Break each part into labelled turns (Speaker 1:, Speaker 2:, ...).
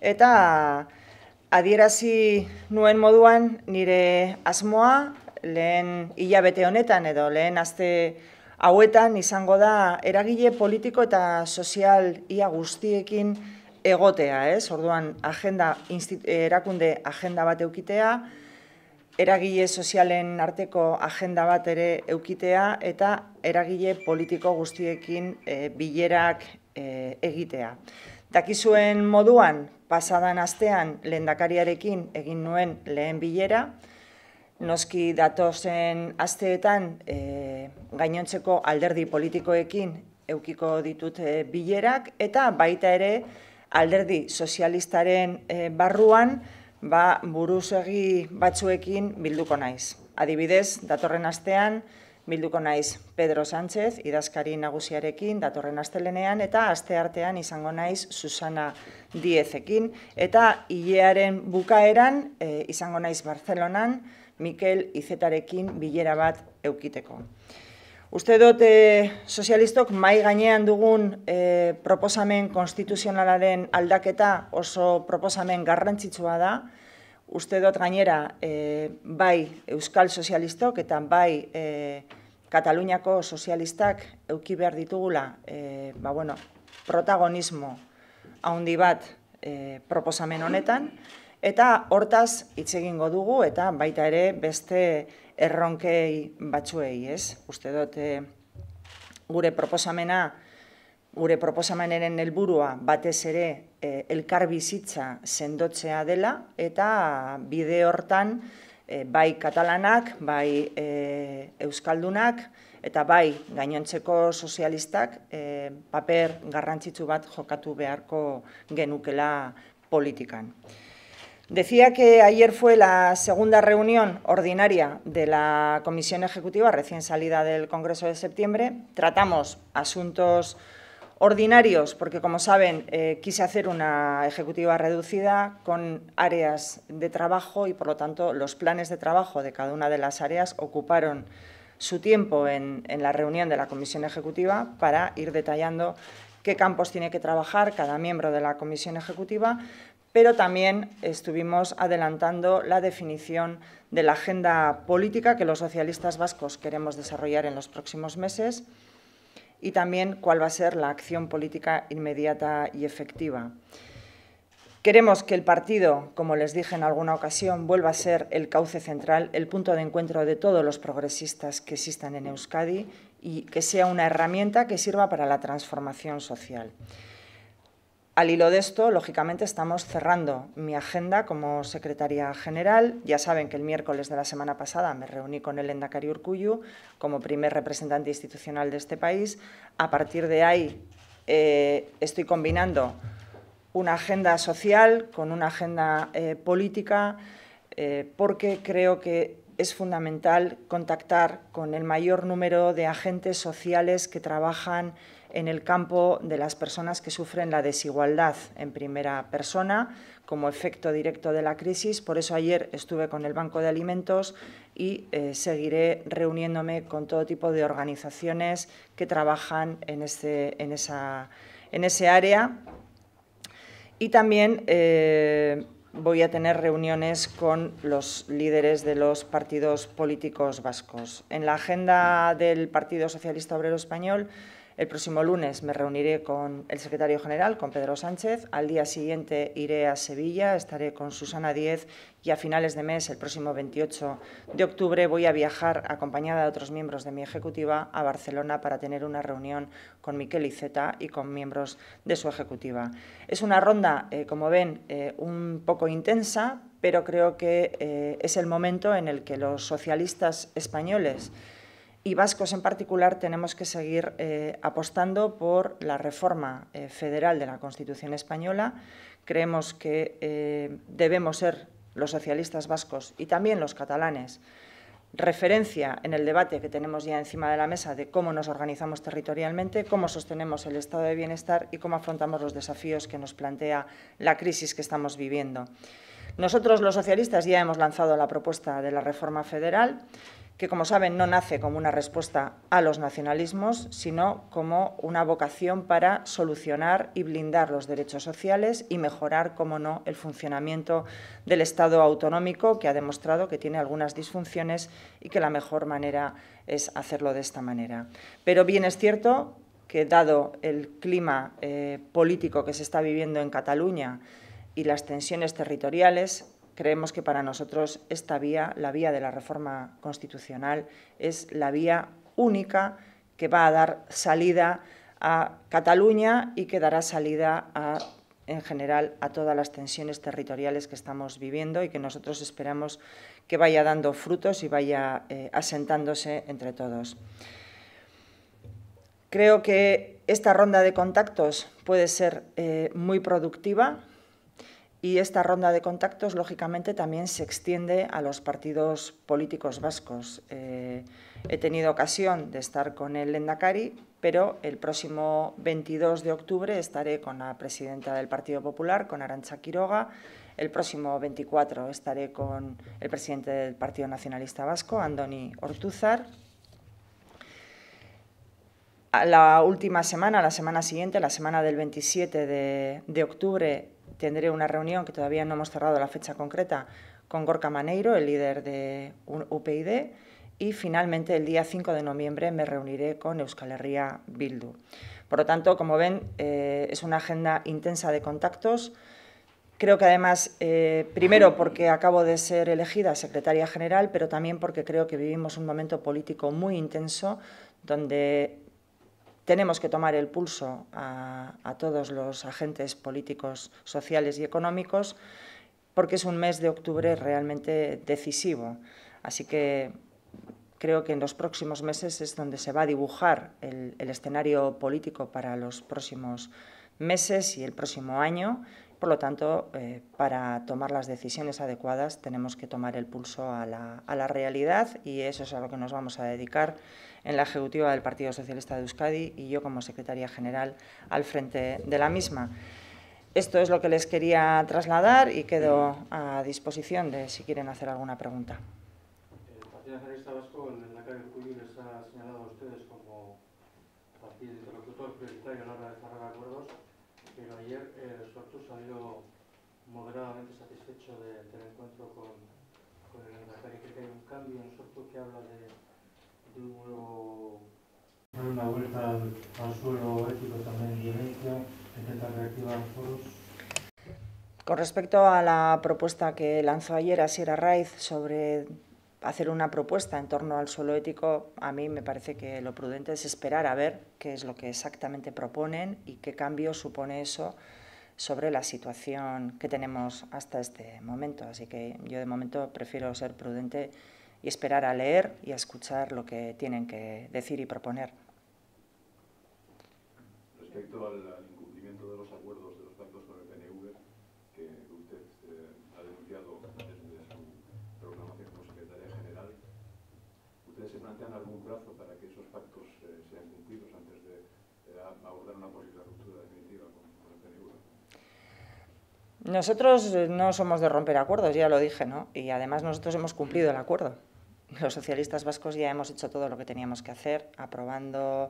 Speaker 1: eta adierazi nuen moduan nire asmoa lehen hilabete honetan edo lehen aste hauetan izango da eragile politiko eta sozial ia guztiekin egotea, ez? Orduan agenda erakunde agenda bat eukitea, eragile sozialen arteko agenda bat ere eukitea eta eragile politiko guztiekin e, bilerak e, egitea. Dakizuen moduan, pasadan astean lehendakariarekin egin nuen lehen bilera, noski datozen asteetan e, gainontzeko alderdi politikoekin eukiko ditut e, bilerak, eta baita ere alderdi sozialistaren e, barruan ba, buruzegi batzuekin bilduko naiz. Adibidez, datorren astean, bilduko naiz Pedro Sánchez, idazkari nagusiarekin datorren astelenean eta aste artean izango naiz Susana Diezekin eta hilearen bukaeran eh, izango naiz Barcelonan Mikel Izetarekin bilera bat eukiteko. Uste dut eh, sozialistok mai gainean dugun eh, proposamen konstituzionalaren aldaketa oso proposamen garrantzitsua da uste gainera e, bai Euskal Sozialistok eta bai e, Kataluniako sozialistak euki behar ditugula e, ba, bueno, protagonismo handi bat e, proposamen honetan, eta hortaz hitz egingo dugu eta baita ere beste erronkei batzuei, ez? Uste dut gure proposamena, gure proposamenaren helburua batez ere ...el eh, elkar sendoche sendotzea dela eta bide hortan e, bai katalanak, bai eh, euskaldunak eta bai gainontzeko sozialistak e, paper garrantzitsu bat jokatu genukela politikan. Decía que ayer fue la segunda reunión ordinaria de la Comisión Ejecutiva recién salida del Congreso de septiembre. Tratamos asuntos Ordinarios, porque como saben, eh, quise hacer una ejecutiva reducida con áreas de trabajo y, por lo tanto, los planes de trabajo de cada una de las áreas ocuparon su tiempo en la reunión de la comisión ejecutiva para ir detallando qué campos tiene que trabajar cada miembro de la comisión ejecutiva, pero también estuvimos adelantando la definición de la agenda política que los socialistas vascos queremos desarrollar en los próximos meses y también cuál va a ser la acción política inmediata y efectiva. Queremos que el partido, como les dije en alguna ocasión, vuelva a ser el cauce central, el punto de encuentro de todos los progresistas que existan en Euskadi y que sea una herramienta que sirva para la transformación social. Al hilo de esto, lógicamente, estamos cerrando mi agenda como secretaria general. Ya saben que el miércoles de la semana pasada me reuní con el Endacari Urcuyu como primer representante institucional de este país. A partir de ahí eh, estoy combinando una agenda social con una agenda eh, política eh, porque creo que es fundamental contactar con el mayor número de agentes sociales que trabajan en el campo de las personas que sufren la desigualdad en primera persona como efecto directo de la crisis. Por eso ayer estuve con el Banco de Alimentos y eh, seguiré reuniéndome con todo tipo de organizaciones que trabajan en, este, esa, ese área. Y también eh, voy a tener reuniones con los líderes de los partidos políticos vascos. En la agenda del Partido Socialista Obrero Español el próximo lunes me reuniré con el secretario general, con Pedro Sánchez. Al día siguiente iré a Sevilla, estaré con Susana Díez y a finales de mes, el próximo 28 de octubre, voy a viajar acompañada de otros miembros de mi ejecutiva a Barcelona para tener una reunión con Miquel Iceta y con miembros de su ejecutiva. Es una ronda, eh, como ven, eh, un poco intensa, pero creo que eh, es el momento en el que los socialistas españoles y vascos en particular tenemos que seguir eh, apostando por la reforma eh, federal de la Constitución española. Creemos que eh, debemos ser los socialistas vascos y también los catalanes referencia en el debate que tenemos ya encima de la mesa de cómo nos organizamos territorialmente, cómo sostenemos el estado de bienestar y cómo afrontamos los desafíos que nos plantea la crisis que estamos viviendo. Nosotros los socialistas ya hemos lanzado la propuesta de la reforma federal que, como saben, no nace como una respuesta a los nacionalismos, sino como una vocación para solucionar y blindar los derechos sociales y mejorar, como no, el funcionamiento del Estado autonómico, que ha demostrado que tiene algunas disfunciones y que la mejor manera es hacerlo de esta manera. Pero bien es cierto que, dado el clima eh, político que se está viviendo en Cataluña y las tensiones territoriales, creemos que para nosotros esta vía, la vía de la reforma constitucional, es la vía única que va a dar salida a Cataluña y que dará salida en general a todas las tensiones territoriales que estamos viviendo y que nosotros esperamos que vaya dando frutos y vaya eh, asentándose entre todos. Creo que esta ronda de contactos puede ser eh, muy productiva y esta ronda de contactos, lógicamente, también se extiende a los partidos políticos vascos. Eh, he tenido ocasión de estar con el Lendakari, pero el próximo 22 de octubre estaré con la presidenta del Partido Popular, con Arancha Quiroga. El próximo 24 estaré con el presidente del Partido Nacionalista Vasco, Andoni Ortuzar. la última semana, la semana siguiente, la semana del 27 de octubre, tendré una reunión que todavía no hemos cerrado la fecha concreta con Gorka Maneiro, el líder de UPyD, y finalmente el día 5 de noviembre me reuniré con Euskal Herria Bildu. Por lo tanto, como ven, eh, es una agenda intensa de contactos. Creo que además, eh, primero porque acabo de ser elegida secretaria general, pero también porque creo que vivimos un momento político muy intenso donde tenemos que tomar el pulso a, todos los agentes políticos, sociales y económicos porque es un mes de octubre realmente decisivo. Así que creo que en los próximos meses es donde se va a dibujar el escenario político para los próximos meses y el próximo año por lo tanto, eh, para tomar las decisiones adecuadas tenemos que tomar el pulso a la, realidad y eso es a lo que nos vamos a dedicar en la ejecutiva del Partido Socialista de Euskadi y yo como secretaria general al frente de la misma. Esto es lo que les quería trasladar y quedo a disposición de si quieren hacer alguna pregunta. El Partido Vasco, ha señalado ustedes como de cerrar acuerdos pero ayer el eh, Sortu salió moderadamente satisfecho de, tener encuentro con, con el Endacari. Creo que hay un cambio en Sortu que habla de, de un nuevo...
Speaker 2: Una vuelta al, suelo ético también en violencia,
Speaker 1: intentar reactivar foros. Con respecto a la propuesta que lanzó ayer Asier Raiz sobre hacer una propuesta en torno al suelo ético, a mí me parece que lo prudente es esperar a ver qué es lo que exactamente proponen y qué cambio supone eso sobre la situación que tenemos hasta este momento. Así que yo de momento prefiero ser prudente y esperar a leer y a escuchar lo que tienen que decir y proponer. Respecto al una política ruptura definitiva con el Nosotros eh, no somos de romper acuerdos, ya lo dije, ¿no? Y además nosotros hemos cumplido el acuerdo. Los socialistas vascos ya hemos hecho todo lo que teníamos que hacer, aprobando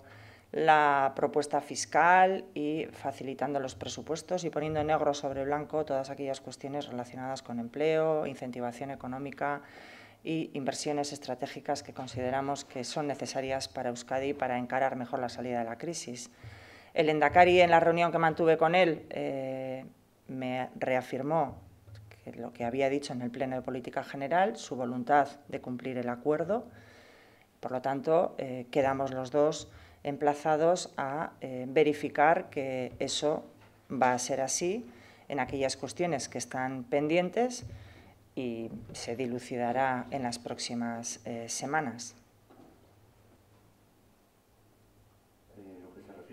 Speaker 1: la propuesta fiscal y facilitando los presupuestos y poniendo negro sobre blanco todas aquellas cuestiones relacionadas con empleo, incentivación económica y inversiones estratégicas que consideramos que son necesarias para Euskadi para encarar mejor la salida de la crisis. El Endacari, en la reunión que mantuve con él, eh, me reafirmó lo que había dicho en el Pleno de Política General, su voluntad de cumplir el acuerdo. Por lo tanto, eh, quedamos los dos emplazados a eh, verificar que eso va a ser así en aquellas cuestiones que están pendientes y se dilucidará en las próximas semanas.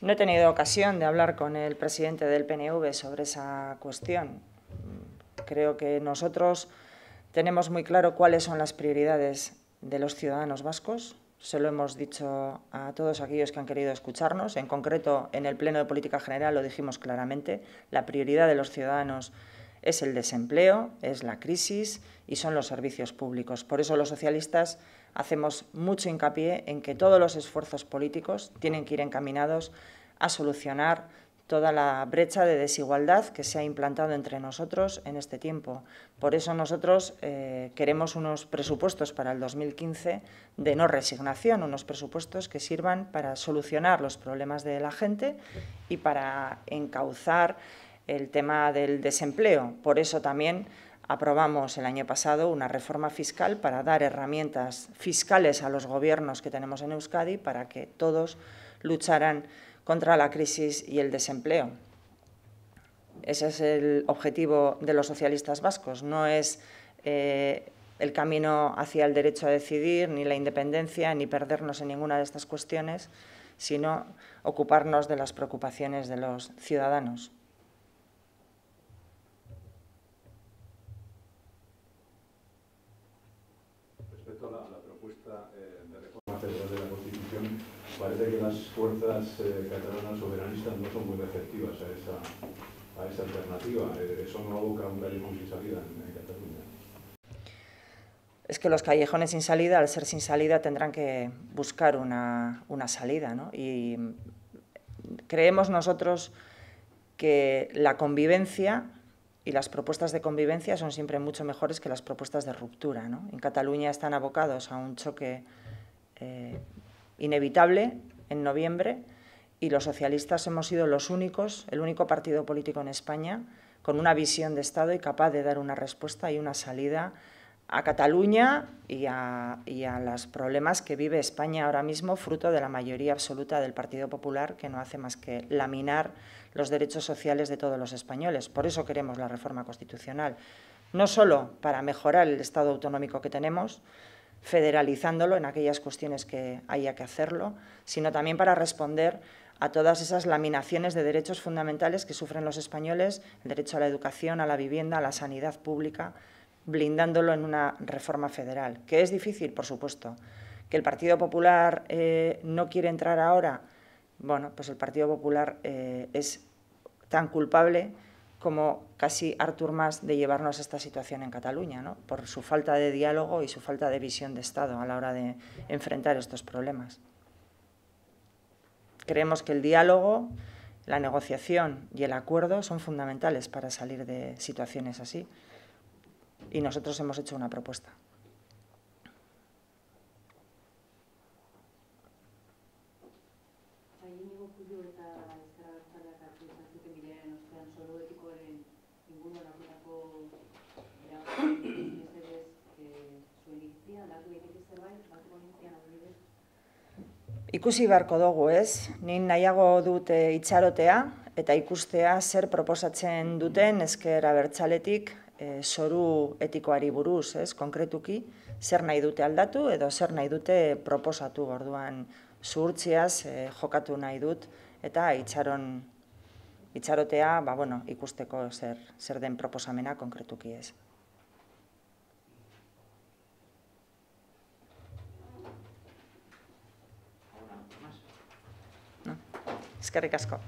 Speaker 1: No he tenido ocasión de hablar con el presidente del PNV sobre esa cuestión. Creo que nosotros tenemos muy claro cuáles son las prioridades de los ciudadanos vascos. Se lo hemos dicho a todos aquellos que han querido escucharnos. En concreto, en el Pleno de Política General lo dijimos claramente. La prioridad de los ciudadanos es el desempleo, es la crisis y son los servicios públicos. Por eso los socialistas hacemos mucho hincapié en que todos los esfuerzos políticos tienen que ir encaminados a solucionar toda la brecha de desigualdad que se ha implantado entre nosotros en este tiempo. Por eso nosotros eh, queremos unos presupuestos para el 2015 de no resignación, unos presupuestos que sirvan para solucionar los problemas de la gente y para encauzar el tema del desempleo. Por eso también Aprobamos el año pasado una reforma fiscal para dar herramientas fiscales a los gobiernos que tenemos en Euskadi para que todos lucharan contra la crisis y el desempleo. Ese es el objetivo de los socialistas vascos, no es eh, el camino hacia el derecho a decidir, ni la independencia, ni perdernos en ninguna de estas cuestiones, sino ocuparnos de las preocupaciones de los ciudadanos. parece que las fuerzas eh, catalanas soberanistas no son muy receptivas a esa, alternativa. Eh, eso no aboca un callejón sin salida en, Cataluña. Es que los callejones sin salida, al ser sin salida, tendrán que buscar una, salida. Y creemos nosotros que la convivencia y las propuestas de convivencia son siempre mucho mejores que las propuestas de ruptura. En Cataluña están abocados a un choque eh, inevitable en noviembre y los socialistas hemos sido los únicos, el único partido político en España con una visión de Estado y capaz de dar una respuesta y una salida a Cataluña y a, y los problemas que vive España ahora mismo, fruto de la mayoría absoluta del Partido Popular, que no hace más que laminar los derechos sociales de todos los españoles. Por eso queremos la reforma constitucional, no solo para mejorar el Estado autonómico que tenemos, federalizándolo en aquellas cuestiones que haya que hacerlo, sino también para responder a todas esas laminaciones de derechos fundamentales que sufren los españoles, el derecho a la educación, a la vivienda, a la sanidad pública, blindándolo en una reforma federal, que es difícil, por supuesto. Que el Partido Popular eh, no quiere entrar ahora, bueno, pues el Partido Popular eh, es tan culpable como casi Artur Mas de llevarnos a esta situación en Cataluña, por su falta de diálogo y su falta de visión de Estado a la hora de enfrentar estos problemas. Creemos que el diálogo, la negociación y el acuerdo son fundamentales para salir de situaciones así. Y nosotros hemos hecho una propuesta. Ikusi beharko dugu ez, nin nahiago dute eh, itxarotea eta ikustea zer proposatzen duten ezker abertzaletik e, zoru etikoari buruz, ez, konkretuki, zer nahi dute aldatu edo zer nahi dute proposatu orduan zuhurtziaz e, jokatu nahi dut eta itxaron itxarotea ba, bueno, ikusteko zer, zer den proposamena konkretuki ez. Eskerrik asko.